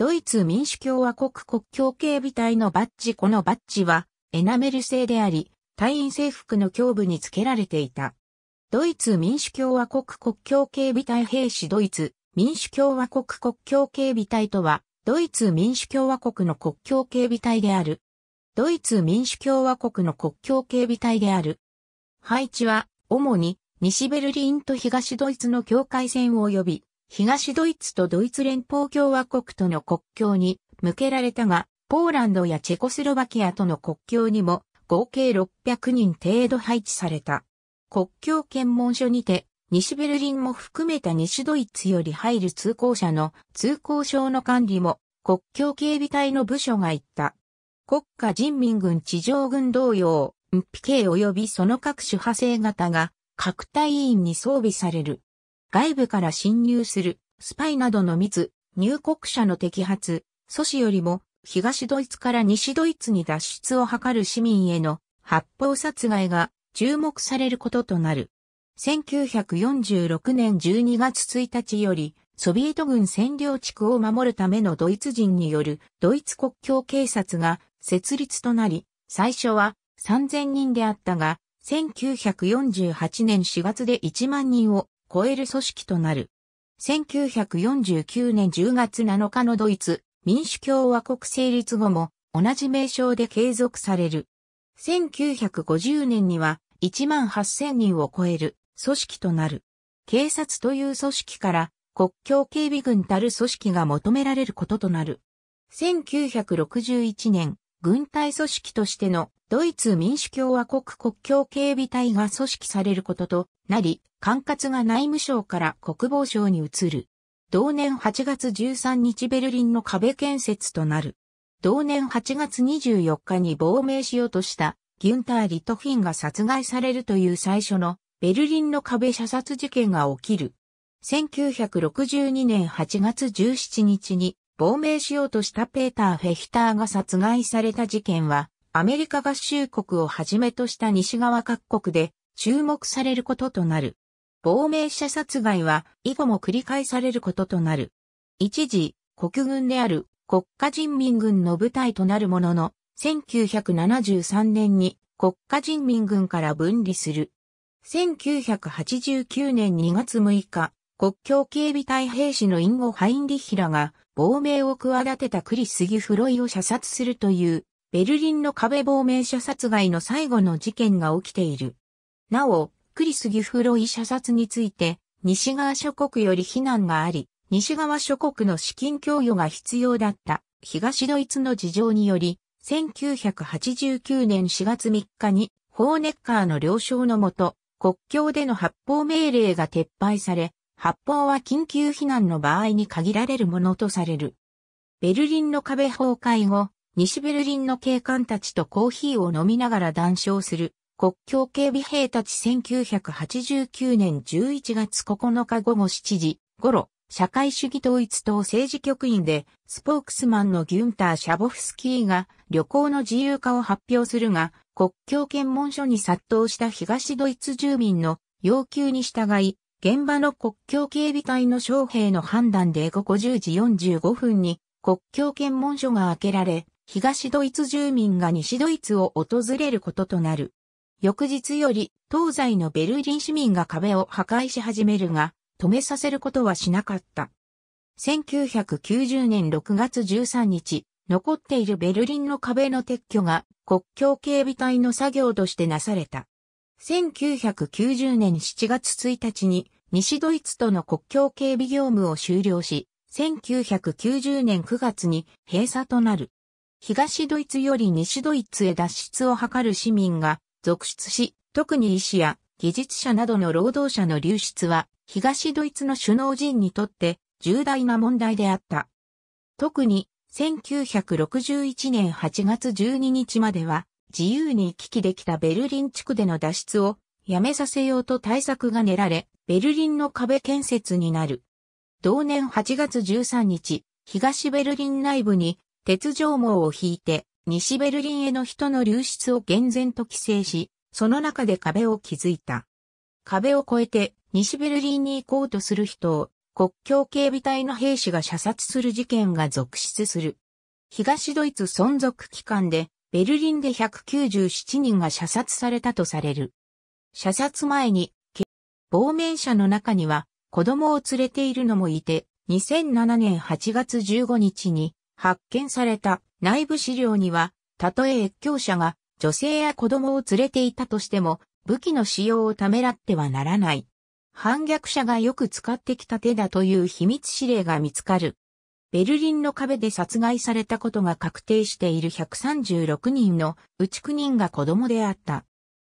ドイツ民主共和国国境警備隊のバッジこのバッジはエナメル製であり、隊員制服の胸部に付けられていた。ドイツ民主共和国国境警備隊兵士ドイツ民主共和国国境警備隊とは、ドイツ民主共和国の国境警備隊である。ドイツ民主共和国の国境警備隊である。配置は、主に西ベルリンと東ドイツの境界線を呼び、東ドイツとドイツ連邦共和国との国境に向けられたが、ポーランドやチェコスロバキアとの国境にも合計600人程度配置された。国境検問所にて、西ベルリンも含めた西ドイツより入る通行者の通行証の管理も国境警備隊の部署が行った。国家人民軍地上軍同様、MPK 及びその各種派生型が各隊員に装備される。外部から侵入する、スパイなどの密、入国者の摘発、阻止よりも、東ドイツから西ドイツに脱出を図る市民への発砲殺害が注目されることとなる。1946年12月1日より、ソビエト軍占領地区を守るためのドイツ人によるドイツ国境警察が設立となり、最初は3000人であったが、1948年4月で1万人を超える組織となる。1949年10月7日のドイツ民主共和国成立後も同じ名称で継続される。1950年には1万8000人を超える組織となる。警察という組織から国境警備軍たる組織が求められることとなる。1961年、軍隊組織としてのドイツ民主共和国国境警備隊が組織されることとなり、管轄が内務省から国防省に移る。同年8月13日ベルリンの壁建設となる。同年8月24日に亡命しようとしたギュンター・リトフィンが殺害されるという最初のベルリンの壁射殺事件が起きる。1962年8月17日に亡命しようとしたペーター・フェヒターが殺害された事件はアメリカ合衆国をはじめとした西側各国で注目されることとなる。亡命者殺害は以後も繰り返されることとなる。一時、国軍である国家人民軍の部隊となるものの、1973年に国家人民軍から分離する。1989年2月6日、国境警備隊兵士のインゴ・ハインリヒラが亡命を企てたクリス・ギフロイを射殺するというベルリンの壁亡命者殺害の最後の事件が起きている。なお、クリス・ギフロイ射殺について、西側諸国より非難があり、西側諸国の資金供与が必要だった東ドイツの事情により、1989年4月3日にホーネッカーの了承のもと、国境での発砲命令が撤廃され、発砲は緊急避難の場合に限られるものとされる。ベルリンの壁崩壊後、西ベルリンの警官たちとコーヒーを飲みながら談笑する国境警備兵たち1989年11月9日午後7時頃、社会主義統一党政治局員でスポークスマンのギュンター・シャボフスキーが旅行の自由化を発表するが、国境検問所に殺到した東ドイツ住民の要求に従い、現場の国境警備隊の将兵の判断で午後10時45分に国境検問所が開けられ、東ドイツ住民が西ドイツを訪れることとなる。翌日より東西のベルリン市民が壁を破壊し始めるが、止めさせることはしなかった。1990年6月13日、残っているベルリンの壁の撤去が国境警備隊の作業としてなされた。1990年7月1日に西ドイツとの国境警備業務を終了し、1990年9月に閉鎖となる。東ドイツより西ドイツへ脱出を図る市民が続出し、特に医師や技術者などの労働者の流出は、東ドイツの首脳陣にとって重大な問題であった。特に、1961年8月12日までは、自由に行き来できたベルリン地区での脱出をやめさせようと対策が練られ、ベルリンの壁建設になる。同年8月13日、東ベルリン内部に鉄条網を引いて、西ベルリンへの人の流出を厳然と規制し、その中で壁を築いた。壁を越えて、西ベルリンに行こうとする人を、国境警備隊の兵士が射殺する事件が続出する。東ドイツ存続期間で、ベルリンで197人が射殺されたとされる。射殺前に、亡命者の中には、子供を連れているのもいて、2007年8月15日に、発見された内部資料には、たとえ越境者が女性や子供を連れていたとしても、武器の使用をためらってはならない。反逆者がよく使ってきた手だという秘密指令が見つかる。ベルリンの壁で殺害されたことが確定している136人のうち9人が子供であった。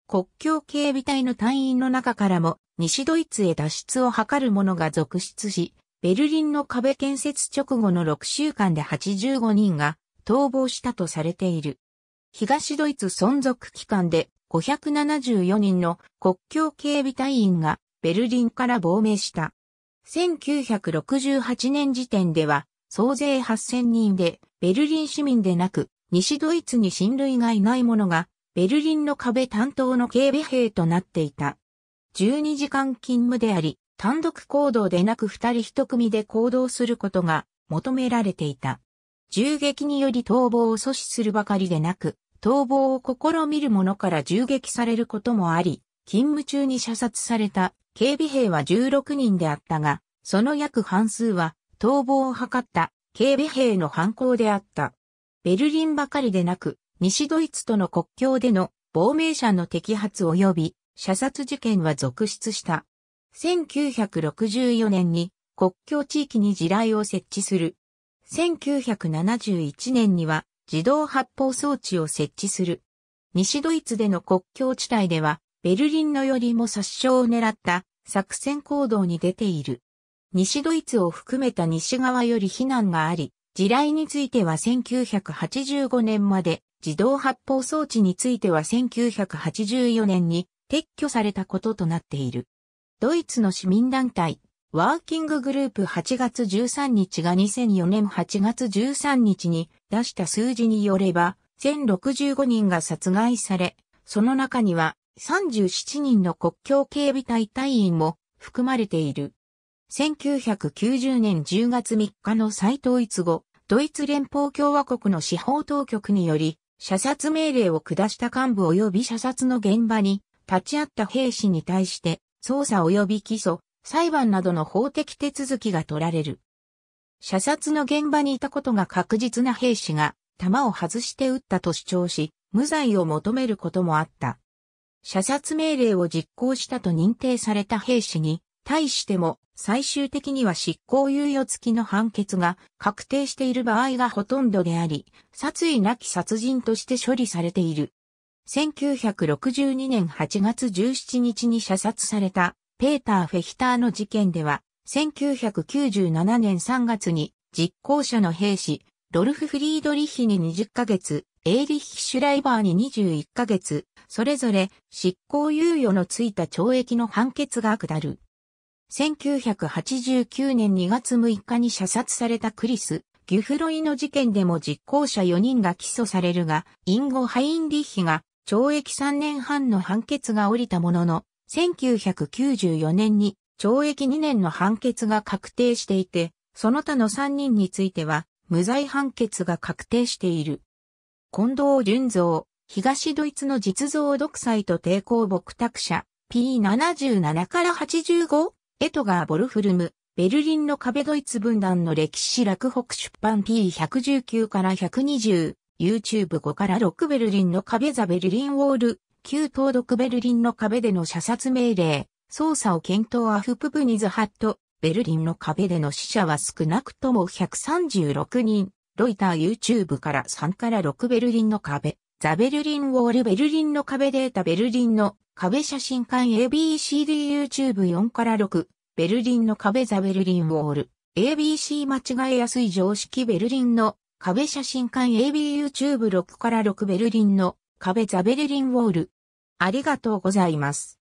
国境警備隊の隊員の中からも西ドイツへ脱出を図る者が続出し、ベルリンの壁建設直後の6週間で85人が逃亡したとされている。東ドイツ存続期間で574人の国境警備隊員がベルリンから亡命した。1968年時点では総勢8000人でベルリン市民でなく西ドイツに親類がいない者がベルリンの壁担当の警備兵となっていた。12時間勤務であり、単独行動でなく二人一組で行動することが求められていた。銃撃により逃亡を阻止するばかりでなく、逃亡を試みる者から銃撃されることもあり、勤務中に射殺された警備兵は16人であったが、その約半数は逃亡を図った警備兵の犯行であった。ベルリンばかりでなく、西ドイツとの国境での亡命者の摘発及び射殺事件は続出した。1964年に国境地域に地雷を設置する。1971年には自動発砲装置を設置する。西ドイツでの国境地帯では、ベルリンのよりも殺傷を狙った作戦行動に出ている。西ドイツを含めた西側より避難があり、地雷については1985年まで、自動発砲装置については1984年に撤去されたこととなっている。ドイツの市民団体、ワーキンググループ8月13日が2004年8月13日に出した数字によれば、1065人が殺害され、その中には37人の国境警備隊隊員も含まれている。1990年10月3日の再統一後、ドイツ連邦共和国の司法当局により、射殺命令を下した幹部及び射殺の現場に立ち会った兵士に対して、捜査及び起訴、裁判などの法的手続きが取られる。射殺の現場にいたことが確実な兵士が、弾を外して撃ったと主張し、無罪を求めることもあった。射殺命令を実行したと認定された兵士に、対しても最終的には執行猶予付きの判決が確定している場合がほとんどであり、殺意なき殺人として処理されている。1962年8月17日に射殺されたペーター・フェヒターの事件では、1997年3月に実行者の兵士、ドルフ・フリードリッヒに20ヶ月、エーリッヒ・シュライバーに21ヶ月、それぞれ執行猶予のついた懲役の判決が下る。1989年2月6日に射殺されたクリス・ギュフロイの事件でも実行者4人が起訴されるが、インゴ・ハインリッヒが懲役3年半の判決が下りたものの、1994年に懲役2年の判決が確定していて、その他の3人については、無罪判決が確定している。近藤純三、東ドイツの実像独裁と抵抗牧託者、P77 から 85? エトガー・ボルフルム、ベルリンの壁ドイツ分断の歴史落北出版 P119 から120、YouTube 5から6ベルリンの壁ザベルリンウォール、旧東独ベルリンの壁での射殺命令、捜査を検討アフプブニズハット、ベルリンの壁での死者は少なくとも136人、ロイター YouTube から3から6ベルリンの壁、ザベルリンウォールベルリンの壁データベルリンの壁写真館 ABCDYouTube4 から6、ベルリンの壁ザベルリンウォール、ABC 間違えやすい常識ベルリンの壁写真館 ABYouTube6 から6ベルリンの壁ザベルリンウォール。ありがとうございます。